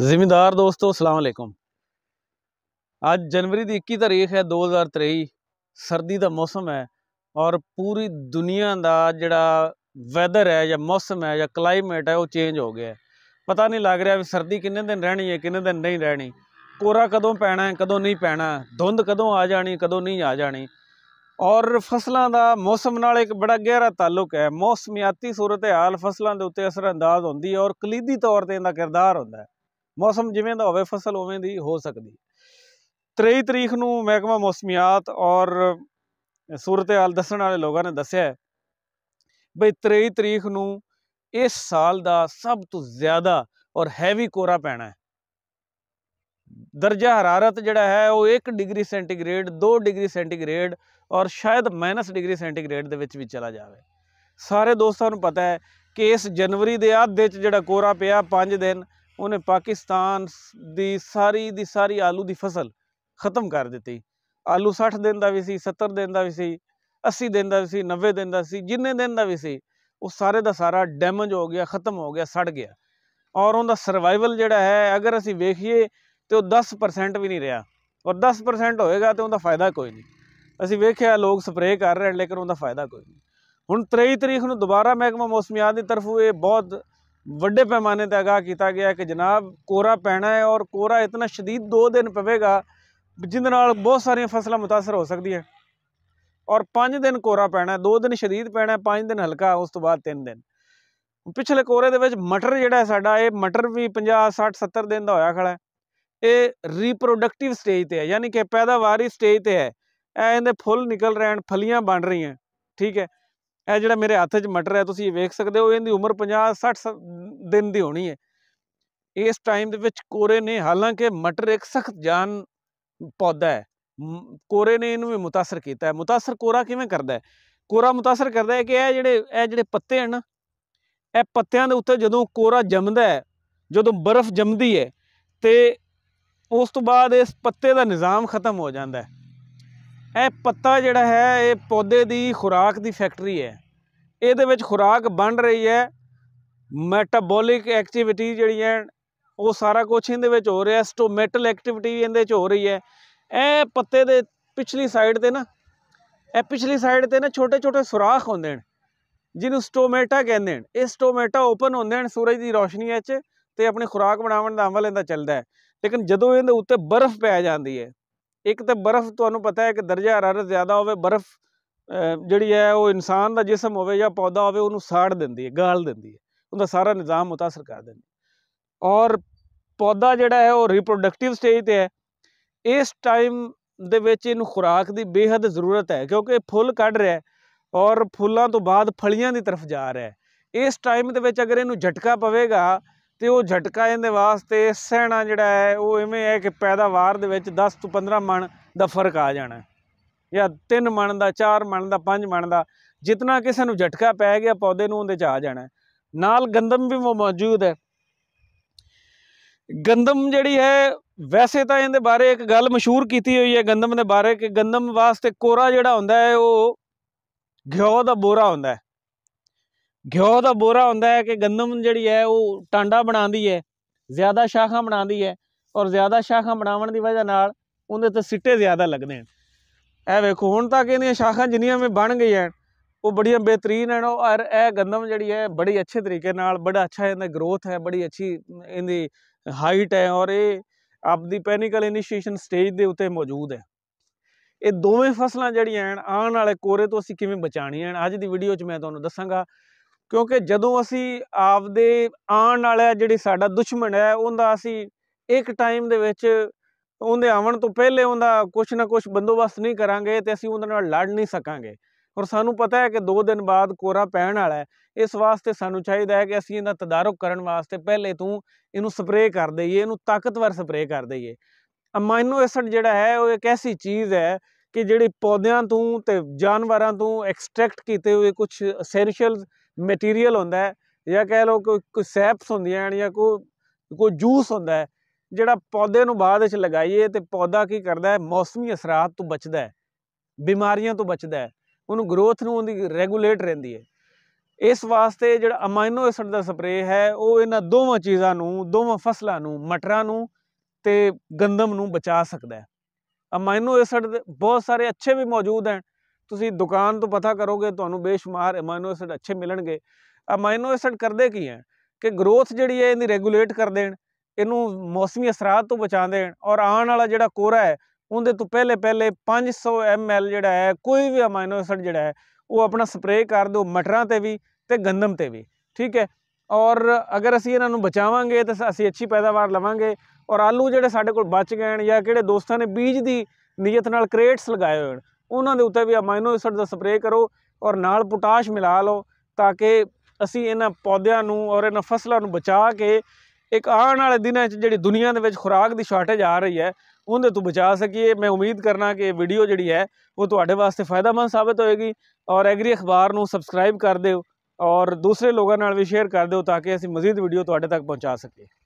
ਜ਼ਿੰਮੇਦਾਰ ਦੋਸਤੋ ਅਸਲਾਮ ਅਲੈਕੁਮ ਅੱਜ ਜਨਵਰੀ ਦੀ 21 ਤਰੀਕ ਹੈ 2023 ਸਰਦੀ ਦਾ ਮੌਸਮ ਹੈ ਔਰ ਪੂਰੀ ਦੁਨੀਆ ਦਾ ਜਿਹੜਾ ਵੈਦਰ ਹੈ ਜਾਂ ਮੌਸਮ ਹੈ ਜਾਂ ਕਲਾਈਮੇਟ ਹੈ ਉਹ ਚੇਂਜ ਹੋ ਗਿਆ ਹੈ ਪਤਾ ਨਹੀਂ ਲੱਗ ਰਿਹਾ ਵੀ ਸਰਦੀ ਕਿੰਨੇ ਦਿਨ ਰਹਿਣੀ ਹੈ ਕਿੰਨੇ ਦਿਨ ਨਹੀਂ ਰਹਿਣੀ ਕੋਰਾ ਕਦੋਂ ਪੈਣਾ ਹੈ ਕਦੋਂ ਨਹੀਂ ਪੈਣਾ ਧੁੰਦ ਕਦੋਂ ਆ ਜਾਣੀ ਕਦੋਂ ਨਹੀਂ ਆ ਜਾਣੀ ਔਰ ਫਸਲਾਂ ਦਾ ਮੌਸਮ ਨਾਲ ਇੱਕ ਬੜਾ ਗਹਿਰਾ ਤਾਲੁਕ ਹੈ ਮੌਸਮੀਆਤੀ ਸੂਰਤ ਹਾਲ ਫਸਲਾਂ ਦੇ ਉੱਤੇ ਅਸਰ ਅੰਦਾਜ਼ ਹੁੰਦੀ ਹੈ ਔਰ ਕਲੀਦੀ ਤੌਰ ਤੇ ਇਹਦਾ ਕਿਰਦਾਰ ਹੁੰਦਾ ਹੈ ਮੌਸਮ ਜਿਵੇਂ ਦਾ ਹੋਵੇ ਫਸਲ ਉਵੇਂ ਦੀ ਹੋ ਸਕਦੀ 23 ਤਰੀਕ ਨੂੰ ਮਹਿਕਮਾ ਮੌਸਮੀਆਤ ਔਰ ਸੂਰਤ ਹਾਲ ਦੱਸਣ ਵਾਲੇ ਲੋਕਾਂ ਨੇ ਦੱਸਿਆ ਬਈ 23 ਤਰੀਕ ਨੂੰ ਇਸ ਸਾਲ ਦਾ ਸਭ ਤੋਂ ਜ਼ਿਆਦਾ ਔਰ ਹੈਵੀ ਕੋਰਾ ਪੈਣਾ ਹੈ ਦਰਜਾ ਹਰਾਰਤ ਜਿਹੜਾ ਹੈ ਉਹ 1 ਡਿਗਰੀ ਸੈਂਟੀਗ੍ਰੇਡ 2 ਡਿਗਰੀ ਸੈਂਟੀਗ੍ਰੇਡ ਔਰ ਸ਼ਾਇਦ ਮਾਈਨਸ ਡਿਗਰੀ ਸੈਂਟੀਗ੍ਰੇਡ ਦੇ ਵਿੱਚ ਵੀ ਚਲਾ ਜਾਵੇ ਸਾਰੇ ਦੋਸਤਾਂ ਨੂੰ ਪਤਾ ਹੈ ਕਿ ਇਸ ਜਨਵਰੀ ਦੇ ਅੱਧ ਚ ਜਿਹੜਾ ਕੋਰਾ ਪਿਆ 5 ਦਿਨ ਉਹਨੇ ਪਾਕਿਸਤਾਨ ਦੀ ਸਾਰੀ ਦੀ ਸਾਰੀ ਆਲੂ ਦੀ ਫਸਲ ਖਤਮ ਕਰ ਦਿੱਤੀ ਆਲੂ 60 ਦਿਨ ਦਾ ਵੀ ਸੀ 70 ਦਿਨ ਦਾ ਵੀ ਸੀ 80 ਦਿਨ ਦਾ ਵੀ ਸੀ 90 ਦਿਨ ਦਾ ਸੀ ਜਿੰਨੇ ਦਿਨ ਦਾ ਵੀ ਸੀ ਉਹ ਸਾਰੇ ਦਾ ਸਾਰਾ ਡੈਮੇਜ ਹੋ ਗਿਆ ਖਤਮ ਹੋ ਗਿਆ ਸੜ ਗਿਆ ਔਰ ਉਹਦਾ ਸਰਵਾਈਵਲ ਜਿਹੜਾ ਹੈ ਅਗਰ ਅਸੀਂ ਵੇਖੀਏ ਤੇ ਉਹ 10% ਵੀ ਨਹੀਂ ਰਿਹਾ ਔਰ 10% ਹੋਏਗਾ ਤੇ ਉਹਦਾ ਫਾਇਦਾ ਕੋਈ ਨਹੀਂ ਅਸੀਂ ਵੇਖਿਆ ਲੋਕ ਸਪਰੇਅ ਕਰ ਰਹੇ ਨੇ ਲੇਕਿਨ ਉਹਦਾ ਫਾਇਦਾ ਕੋਈ ਨਹੀਂ ਹੁਣ 23 ਤਰੀਕ ਨੂੰ ਦੁਬਾਰਾ ਮਹਿਕਮਾ ਮੌਸਮੀਆਤ ਦੀ ਤਰਫੋਂ ਇਹ ਬਹੁਤ ਵੱਡੇ ਪੈਮਾਨੇ ਤੇ ਅਗਾਹ ਕੀਤਾ ਗਿਆ ਕਿ ਜਨਾਬ ਕੋਰਾ ਪੈਣਾ ਹੈ ਔਰ ਕੋਰਾ ਇਤਨਾ شدید 2 ਦਿਨ ਪਵੇਗਾ ਜਿੰਦੇ ਨਾਲ ਬਹੁਤ ਸਾਰੀਆਂ ਫਸਲਾਂ متاثر ਹੋ ਸਕਦੀ ਹੈ ਔਰ 5 ਦਿਨ ਕੋਰਾ ਪੈਣਾ ਹੈ 2 ਦਿਨ شدید ਪੈਣਾ ਹੈ 5 ਦਿਨ ਹਲਕਾ ਉਸ ਤੋਂ ਬਾਅਦ 3 ਦਿਨ ਪਿਛਲੇ ਕੋਰੇ ਦੇ ਵਿੱਚ ਮਟਰ ਜਿਹੜਾ ਹੈ ਸਾਡਾ ਇਹ ਮਟਰ ਵੀ 50 60 70 ਦਿਨ ਦਾ ਹੋਇਆ ਖੜਾ ਇਹ ਰੀਪਰੋਡਕਟਿਵ ਸਟੇਜ ਤੇ ਹੈ ਯਾਨੀ ਕਿ ਪੈਦਾਵਾਰੀ ਸਟੇਜ ਤੇ ਹੈ ਇਹ ਇਹਦੇ ਫੁੱਲ ਨਿਕਲ ਰਹੇ ਹਨ ਫਲੀਆਂ ਬਣ ਰਹੀਆਂ ਠੀਕ ਹੈ ਇਹ ਜਿਹੜਾ ਮੇਰੇ ਹੱਥ 'ਚ ਮਟਰ ਹੈ ਤੁਸੀਂ ਵੇਖ ਸਕਦੇ ਹੋ ਇਹਦੀ ਉਮਰ 50 60 ਦਿਨ ਦੀ ਹੋਣੀ ਹੈ ਇਸ ਟਾਈਮ ਦੇ ਵਿੱਚ ਕੋਰੇ ਨੇ ਹਾਲਾਂਕਿ ਮਟਰ ਇੱਕ ਸਖਤ ਜਾਨ ਪੌਦਾ ਹੈ ਕੋਰੇ ਨੇ ਇਹਨੂੰ ਵੀ ਮੁਤਾਸਰ ਕੀਤਾ ਹੈ ਮੁਤਾਸਰ ਕੋਰਾ ਕਿਵੇਂ ਕਰਦਾ ਹੈ ਕੋਰਾ ਮੁਤਾਸਰ ਕਰਦਾ ਹੈ ਕਿ ਇਹ ਜਿਹੜੇ ਇਹ ਜਿਹੜੇ ਪੱਤੇ ਹਨ ਇਹ ਪੱਤਿਆਂ ਦੇ ਉੱਤੇ ਜਦੋਂ ਕੋਰਾ ਜੰਮਦਾ ਹੈ ਜਦੋਂ ਬਰਫ਼ ਜੰਮਦੀ ਹੈ ਤੇ ਉਸ ਤੋਂ ਬਾਅਦ ਇਸ ਪੱਤੇ ਦਾ ਨਿਜ਼ਾਮ ਖਤਮ ਹੋ ਜਾਂਦਾ ਹੈ ਇਹ ਪੱਤਾ ਜਿਹੜਾ ਹੈ ਇਹ ਪੌਦੇ ਦੀ ਖੁਰਾਕ ਦੀ ਫੈਕਟਰੀ ਹੈ ਇਹਦੇ ਵਿੱਚ ਖੁਰਾਕ ਬਣ ਰਹੀ ਹੈ ਮੈਟਾਬੋਲਿਕ ਐਕਟੀਵਿਟੀ ਜਿਹੜੀ ਹੈ ਉਹ ਸਾਰਾ ਕੁਝ ਇਹਦੇ ਵਿੱਚ ਹੋ ਰਿਹਾ ਸਟੋਮੈਟਲ ਐਕਟੀਵਿਟੀ ਇਹਦੇ ਵਿੱਚ ਹੋ ਰਹੀ ਹੈ ਇਹ ਪੱਤੇ ਦੇ ਪਿਛਲੀ ਸਾਈਡ ਤੇ ਨਾ ਇਹ ਪਿਛਲੀ ਸਾਈਡ ਤੇ ਨਾ ਛੋਟੇ ਛੋਟੇ ਸੁਰਾਖ ਹੁੰਦੇ ਨੇ ਜਿਹਨੂੰ ਸਟੋਮੈਟਾ ਕਹਿੰਦੇ ਨੇ ਇਹ ਸਟੋਮੈਟਾ ਓਪਨ ਹੁੰਦੇ ਨੇ ਸੂਰਜ ਦੀ ਰੋਸ਼ਨੀ ਵਿੱਚ ਤੇ ਆਪਣੀ ਖੁਰਾਕ ਬਣਾਉਣ ਦਾ ਅਮਲ ਇਹਦਾ ਚੱਲਦਾ ਹੈ ਲੇਕਿਨ ਜਦੋਂ ਇਹਦੇ ਉੱਤੇ ਬਰਫ਼ ਪੈ ਜਾਂਦੀ ਹੈ ਇੱਕ ਤਾਂ ਬਰਫ਼ ਤੁਹਾਨੂੰ ਪਤਾ ਹੈ ਕਿ ਦਰਜਾ ਹਰਾਰਤ ਜ਼ਿਆਦਾ ਹੋਵੇ ਬਰਫ਼ ਜਿਹੜੀ ਹੈ ਉਹ ਇਨਸਾਨ ਦਾ ਜਿਸਮ ਹੋਵੇ ਜਾਂ ਪੌਦਾ ਹੋਵੇ ਉਹਨੂੰ ਸਾੜ ਦਿੰਦੀ ਹੈ ਗਾਲ ਦਿੰਦੀ ਹੈ ਉਹਦਾ ਸਾਰਾ ਨਿਜ਼ਾਮ متاثر ਕਰ ਦਿੰਦੀ ਔਰ ਪੌਦਾ ਜਿਹੜਾ ਹੈ ਉਹ ਰੀਪਰੋਡਕਟਿਵ ਸਟੇਜ ਤੇ ਹੈ ਇਸ ਟਾਈਮ ਦੇ ਵਿੱਚ ਇਹਨੂੰ ਖੁਰਾਕ ਦੀ ਬੇहद ਜ਼ਰੂਰਤ ਹੈ ਕਿਉਂਕਿ ਫੁੱਲ ਕੱਢ ਰਿਹਾ ਔਰ ਫੁੱਲਾਂ ਤੋਂ ਬਾਅਦ ਫਲੀਆਂ ਦੀ ਤਰਫ ਜਾ ਰਿਹਾ ਇਸ ਟਾਈਮ ਦੇ ਵਿੱਚ ਅਗਰ ਇਹਨੂੰ ਝਟਕਾ ਪਵੇਗਾ ਤੇ ਉਹ ਝਟਕਾ ਇਹਦੇ ਵਾਸਤੇ ਸਹਿਣਾ ਜਿਹੜਾ ਹੈ ਉਹ ਐਵੇਂ ਹੈ ਕਿ ਪੈਦਾਵਾਰ ਦੇ ਵਿੱਚ 10 ਤੋਂ 15 ਮਣ ਦਾ ਫਰਕ ਆ ਜਾਣਾ ਜਾਂ 3 ਮਣ ਦਾ 4 ਮਣ ਦਾ 5 ਮਣ ਦਾ ਜਿੰਨਾ ਕਿਸੇ ਨੂੰ ਝਟਕਾ ਪੈ ਗਿਆ ਪੌਦੇ ਨੂੰ ਉਹਦੇ ਚ ਆ ਜਾਣਾ ਨਾਲ ਗੰਦਮ ਵੀ ਮੌਜੂਦ ਹੈ ਗੰਦਮ ਜਿਹੜੀ ਹੈ ਵੈਸੇ ਤਾਂ ਇਹਦੇ ਬਾਰੇ ਇੱਕ ਗੱਲ ਮਸ਼ਹੂਰ ਕੀਤੀ ਹੋਈ ਹੈ ਗੰਦਮ ਦੇ ਬਾਰੇ ਕਿ ਗੰਦਮ ਵਾਸਤੇ ਕੋਰਾ ਜਿਹੜਾ ਹੁੰਦਾ ਹੈ ਉਹ ਘਿਓ ਦਾ ਬੋਰਾ ਹੁੰਦਾ ਹੈ ਘਿਓ ਦਾ ਬੋਰਾ ਹੁੰਦਾ ਹੈ ਕਿ ਗੰਦਮ ਜਿਹੜੀ ਹੈ ਉਹ ਟਾਂਡਾ ਬਣਾਉਂਦੀ ਹੈ ਜ਼ਿਆਦਾ ਸ਼ਾਖਾਂ ਬਣਾਉਂਦੀ ਹੈ ਔਰ ਜ਼ਿਆਦਾ ਸ਼ਾਖਾਂ ਬਣਾਉਣ ਦੀ ਵਜ੍ਹਾ ਨਾਲ ਉਹਦੇ ਤੇ ਸਿੱਟੇ ਜ਼ਿਆਦਾ ਲੱਗਦੇ ਹਨ ਇਹ ਵੇਖੋ ਹੁਣ ਤੱਕ ਇਹਦੀਆਂ ਸ਼ਾਖਾਂ ਜਿੰਨੀਆਂ ਵੀ ਬਣ ਗਈਆਂ ਉਹ ਬੜੀਆਂ ਬਿਹਤਰੀਨ ਹਨ ਔਰ ਇਹ ਗੰਦਮ ਜਿਹੜੀ ਹੈ ਬੜੀ ਅੱਛੇ ਤਰੀਕੇ ਨਾਲ ਬੜਾ ਅੱਛਾ ਇਹਦਾ ਗਰੋਥ ਹੈ ਬੜੀ ਅੱਛੀ ਇਹਦੀ ਹਾਈਟ ਹੈ ਔਰ ਇਹ ਆਪਦੀ ਪੈਨਿਕਲ ਇਨੀਸ਼ੀਏਸ਼ਨ ਸਟੇਜ ਦੇ ਉੱਤੇ ਮੌਜੂਦ ਹੈ ਇਹ ਦੋਵੇਂ ਫਸਲਾਂ ਜਿਹੜੀਆਂ ਆਣ ਵਾਲੇ ਕੋਰੇ ਤੋਂ ਅਸੀਂ ਕਿਵੇਂ ਬਚਾਣੀਆਂ ਅੱਜ ਦੀ ਵੀਡੀਓ 'ਚ ਮੈਂ ਤੁਹਾਨੂੰ ਦੱਸਾਂਗਾ ਕਿਉਂਕਿ ਜਦੋਂ ਅਸੀਂ ਆਪਦੇ ਆਉਣ ਵਾਲਾ ਜਿਹੜੀ ਸਾਡਾ ਦੁਸ਼ਮਣ ਹੈ ਉਹਦਾ ਅਸੀਂ ਇੱਕ ਟਾਈਮ ਦੇ ਵਿੱਚ ਉਹਦੇ ਆਉਣ ਤੋਂ ਪਹਿਲੇ ਉਹਦਾ ਕੁਝ ਨਾ ਕੁਝ ਬੰਦੋਬਸਤ ਨਹੀਂ ਕਰਾਂਗੇ ਤੇ ਅਸੀਂ ਉਹਨਾਂ ਨਾਲ ਲੜ ਨਹੀਂ ਸਕਾਂਗੇ ਔਰ ਸਾਨੂੰ ਪਤਾ ਹੈ ਕਿ 2 ਦਿਨ ਬਾਅਦ ਕੋਰਾ ਪੈਣ ਵਾਲਾ ਹੈ ਇਸ ਵਾਸਤੇ ਸਾਨੂੰ ਚਾਹੀਦਾ ਹੈ ਕਿ ਅਸੀਂ ਇਹਦਾ ਤਦਾਰਕ ਕਰਨ ਵਾਸਤੇ ਪਹਿਲੇ ਤੋਂ ਇਹਨੂੰ ਸਪਰੇਅ ਕਰ ਦਈਏ ਇਹਨੂੰ ਤਾਕਤਵਰ ਸਪਰੇਅ ਕਰ ਦਈਏ ਅਮਾਈਨੋ ਐਸਿਡ ਜਿਹੜਾ ਹੈ ਉਹ ਇੱਕ ਐਸੀ ਚੀਜ਼ ਹੈ ਕਿ ਜਿਹੜੀ ਪੌਦਿਆਂ ਤੋਂ ਤੇ ਜਾਨਵਰਾਂ ਤੋਂ ਐਕਸਟ੍ਰੈਕਟ ਕੀਤੇ ਹੋਏ ਕੁਝ ਐਸੈਂਸ਼ੀਅਲਸ ਮਟੀਰੀਅਲ ਹੁੰਦਾ ਹੈ ਜਾਂ ਕਹਿ ਲਓ ਕੋਈ ਕੋਈ ਸੈਪਸ ਹੁੰਦੀਆਂ ਹਨ ਜਾਂ ਕੋਈ ਕੋਈ ਜੂਸ ਹੁੰਦਾ ਹੈ ਜਿਹੜਾ ਪੌਦੇ ਨੂੰ ਬਾਅਦ ਵਿੱਚ ਲਗਾਈਏ ਤੇ ਪੌਦਾ ਕੀ ਕਰਦਾ ਹੈ ਮੌਸਮੀ ਅਸਰਾਂ ਤੋਂ ਬਚਦਾ ਹੈ ਬਿਮਾਰੀਆਂ ਤੋਂ ਬਚਦਾ ਹੈ ਉਹਨੂੰ ਗਰੋਥ ਨੂੰ ਉਹਦੀ ਰੈਗੂਲੇਟ ਰਹਿੰਦੀ ਹੈ ਇਸ ਵਾਸਤੇ ਜਿਹੜਾ ਅਮਾਈਨੋ ਐਸਿਡ ਦਾ ਸਪਰੇਅ ਹੈ ਉਹ ਇਹਨਾਂ ਦੋਵਾਂ ਚੀਜ਼ਾਂ ਨੂੰ ਦੋਵਾਂ ਫਸਲਾਂ ਨੂੰ ਮਟਰਾਂ ਨੂੰ ਤੇ ਗੰਦਮ ਨੂੰ ਬਚਾ ਸਕਦਾ ਹੈ ਅਮਾਈਨੋ ਐਸਿਡ ਬਹੁਤ ਸਾਰੇ ਅੱਛੇ ਵੀ ਮੌਜੂਦ ਹਨ ਤੁਸੀਂ ਦੁਕਾਨ ਤੋਂ ਪਤਾ ਕਰੋਗੇ ਤੁਹਾਨੂੰ ਬੇਸ਼ੁਮਾਰ ਅਮਾਈਨੋ ਐਸਿਡ ਅੱਛੇ ਮਿਲਣਗੇ ਅਮਾਈਨੋ ਐਸਿਡ ਕਰਦੇ ਕੀ ਹੈ ਕਿ ਗਰੋਥ ਜਿਹੜੀ ਹੈ ਇਹਦੀ ਰੈਗੂਲੇਟ ਕਰ ਦੇਣ ਇਹਨੂੰ ਮੌਸਮੀ ਅਸਰਾਂ ਤੋਂ ਬਚਾ ਦੇਣ ਔਰ ਆਉਣ ਵਾਲਾ ਜਿਹੜਾ ਕੋਰਾ ਹੈ ਉਹਦੇ ਤੋਂ ਪਹਿਲੇ ਪਹਿਲੇ 500 ਐਮਐਲ ਜਿਹੜਾ ਹੈ ਕੋਈ ਵੀ ਅਮਾਈਨੋ ਐਸਿਡ ਜਿਹੜਾ ਹੈ ਉਹ ਆਪਣਾ ਸਪਰੇਅ ਕਰ ਦਿਓ ਮਟਰਾਂ ਤੇ ਵੀ ਤੇ ਗੰਦਮ ਤੇ ਵੀ ਠੀਕ ਹੈ ਔਰ ਅਗਰ ਅਸੀਂ ਇਹਨਾਂ ਨੂੰ ਬਚਾਵਾਂਗੇ ਤਾਂ ਅਸੀਂ ਅੱਛੀ ਪੈਦਾਵਾਰ ਲਵਾਂਗੇ ਔਰ ਆਲੂ ਜਿਹੜੇ ਸਾਡੇ ਕੋਲ ਬਚ ਗਏ ਜਾਂ ਕਿਹੜੇ ਦੋਸਤਾਂ ਨੇ ਬੀਜ ਦੀ ਨੀਅਤ ਨਾਲ ਕ੍ਰੇਟਸ ਲਗਾਏ ਹੋਣ ਉਹਨਾਂ ਦੇ ਉੱਤੇ ਵੀ ਅਮਾਈਨੋਐਸਿਡ ਦਾ ਸਪਰੇਅ ਕਰੋ ਔਰ ਨਾਲ ਪੋਟਾਸ਼ ਮਿਲਾ ਲਓ ਤਾਂ ਕਿ ਅਸੀਂ ਇਹਨਾਂ ਪੌਦਿਆਂ ਨੂੰ ਔਰ ਇਹਨਾਂ ਫਸਲਾਂ ਨੂੰ ਬਚਾ ਕੇ ਇੱਕ ਆਉਣ ਵਾਲੇ ਦਿਨਾਂ 'ਚ ਜਿਹੜੀ ਦੁਨੀਆ ਦੇ ਵਿੱਚ ਖੁਰਾਕ ਦੀ ਸ਼ਾਰਟੇਜ ਆ ਰਹੀ ਹੈ ਉਹਦੇ ਤੋਂ ਬਚਾ ਸਕੀਏ ਮੈਂ ਉਮੀਦ ਕਰਨਾ ਕਿ ਇਹ ਵੀਡੀਓ ਜਿਹੜੀ ਹੈ ਉਹ ਤੁਹਾਡੇ ਵਾਸਤੇ ਫਾਇਦਾਮੰਦ ਸਾਬਤ ਹੋਏਗੀ ਔਰ ਐਗਰੀ ਅਖਬਾਰ ਨੂੰ ਸਬਸਕ੍ਰਾਈਬ ਕਰ ਦਿਓ ਔਰ ਦੂਸਰੇ ਲੋਕਾਂ ਨਾਲ ਵੀ ਸ਼ੇਅਰ ਕਰ ਦਿਓ ਤਾਂ ਕਿ ਅਸੀਂ ਮਜ਼ੀਦ ਵੀਡੀਓ ਤੁਹਾਡੇ ਤੱਕ ਪਹੁੰਚਾ ਸਕੀਏ